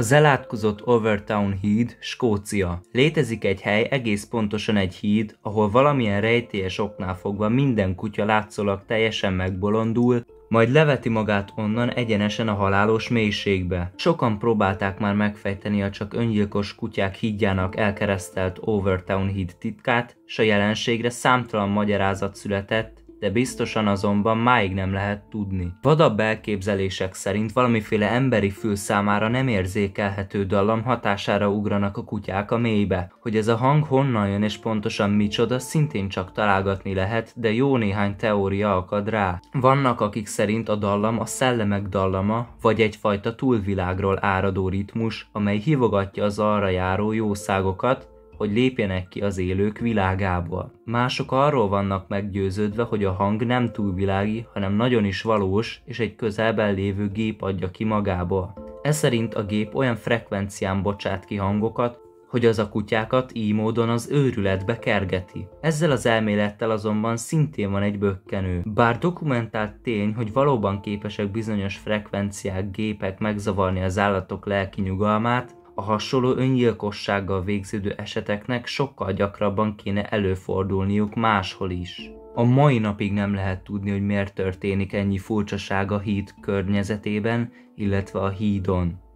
Az elátkozott Overtown híd Skócia. Létezik egy hely, egész pontosan egy híd, ahol valamilyen rejtélyes oknál fogva minden kutya látszólag teljesen megbolondul, majd leveti magát onnan egyenesen a halálos mélységbe. Sokan próbálták már megfejteni a csak öngyilkos kutyák hídjának elkeresztelt Overtown híd titkát, s a jelenségre számtalan magyarázat született, de biztosan azonban máig nem lehet tudni. Vadabb elképzelések szerint valamiféle emberi fül számára nem érzékelhető dallam hatására ugranak a kutyák a mélybe. Hogy ez a hang honnan jön és pontosan micsoda, szintén csak találgatni lehet, de jó néhány teória akad rá. Vannak, akik szerint a dallam a szellemek dallama, vagy egyfajta túlvilágról áradó ritmus, amely hívogatja az arra járó jószágokat, hogy lépjenek ki az élők világából. Mások arról vannak meggyőződve, hogy a hang nem túlvilági, hanem nagyon is valós, és egy közelben lévő gép adja ki magából. Ez szerint a gép olyan frekvencián bocsát ki hangokat, hogy az a kutyákat így módon az őrületbe kergeti. Ezzel az elmélettel azonban szintén van egy bökkenő. Bár dokumentált tény, hogy valóban képesek bizonyos frekvenciák, gépek megzavarni az állatok lelki nyugalmát, a hasonló öngyilkossággal végződő eseteknek sokkal gyakrabban kéne előfordulniuk máshol is. A mai napig nem lehet tudni, hogy miért történik ennyi furcsaság a híd környezetében, illetve a hídon.